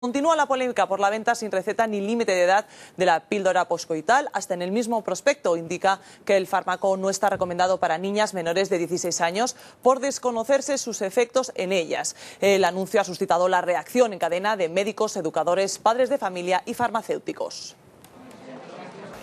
Continúa la polémica por la venta sin receta ni límite de edad de la píldora poscoital. Hasta en el mismo prospecto indica que el fármaco no está recomendado para niñas menores de 16 años por desconocerse sus efectos en ellas. El anuncio ha suscitado la reacción en cadena de médicos, educadores, padres de familia y farmacéuticos.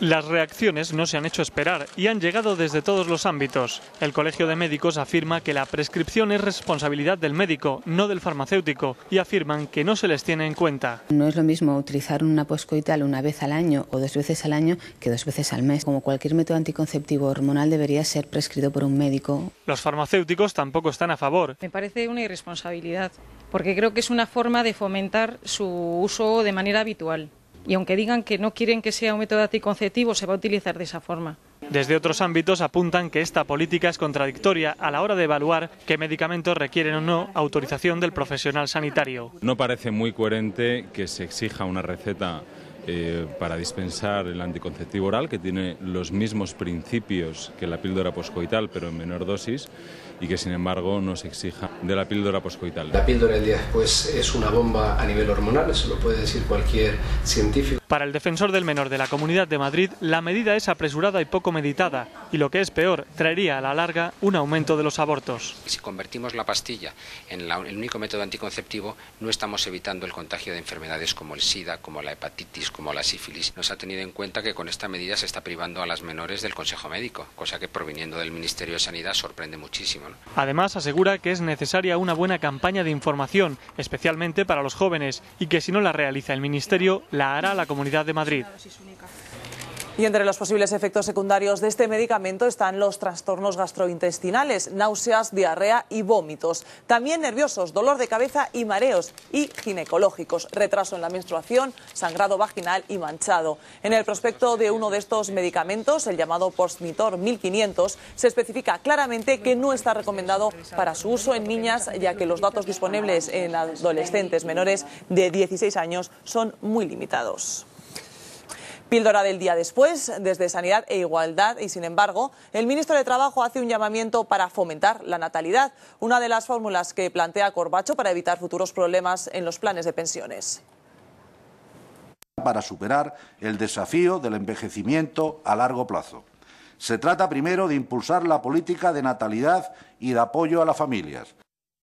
Las reacciones no se han hecho esperar y han llegado desde todos los ámbitos. El Colegio de Médicos afirma que la prescripción es responsabilidad del médico, no del farmacéutico, y afirman que no se les tiene en cuenta. No es lo mismo utilizar una poscoital una vez al año o dos veces al año que dos veces al mes. Como cualquier método anticonceptivo hormonal debería ser prescrito por un médico. Los farmacéuticos tampoco están a favor. Me parece una irresponsabilidad, porque creo que es una forma de fomentar su uso de manera habitual y aunque digan que no quieren que sea un método anticonceptivo, se va a utilizar de esa forma. Desde otros ámbitos apuntan que esta política es contradictoria a la hora de evaluar qué medicamentos requieren o no autorización del profesional sanitario. No parece muy coherente que se exija una receta eh, para dispensar el anticonceptivo oral, que tiene los mismos principios que la píldora poscoital, pero en menor dosis, y que sin embargo no se exija de la píldora poscoital. La píldora el día después es una bomba a nivel hormonal, eso lo puede decir cualquier científico. Para el defensor del menor de la Comunidad de Madrid, la medida es apresurada y poco meditada, y lo que es peor, traería a la larga un aumento de los abortos. Si convertimos la pastilla en el único método anticonceptivo, no estamos evitando el contagio de enfermedades como el SIDA, como la hepatitis, como la sífilis. nos ha tenido en cuenta que con esta medida se está privando a las menores del consejo médico, cosa que proviniendo del Ministerio de Sanidad sorprende muchísimo. Además, asegura que es necesaria una buena campaña de información, especialmente para los jóvenes, y que si no la realiza el Ministerio, la hará la Comunidad de Madrid. Y entre los posibles efectos secundarios de este medicamento están los trastornos gastrointestinales, náuseas, diarrea y vómitos. También nerviosos, dolor de cabeza y mareos y ginecológicos, retraso en la menstruación, sangrado vaginal y manchado. En el prospecto de uno de estos medicamentos, el llamado Postmitor 1500, se especifica claramente que no está recomendado para su uso en niñas, ya que los datos disponibles en adolescentes menores de 16 años son muy limitados. Píldora del día después, desde Sanidad e Igualdad, y sin embargo, el ministro de Trabajo hace un llamamiento para fomentar la natalidad, una de las fórmulas que plantea Corbacho para evitar futuros problemas en los planes de pensiones para superar el desafío del envejecimiento a largo plazo. Se trata primero de impulsar la política de natalidad y de apoyo a las familias,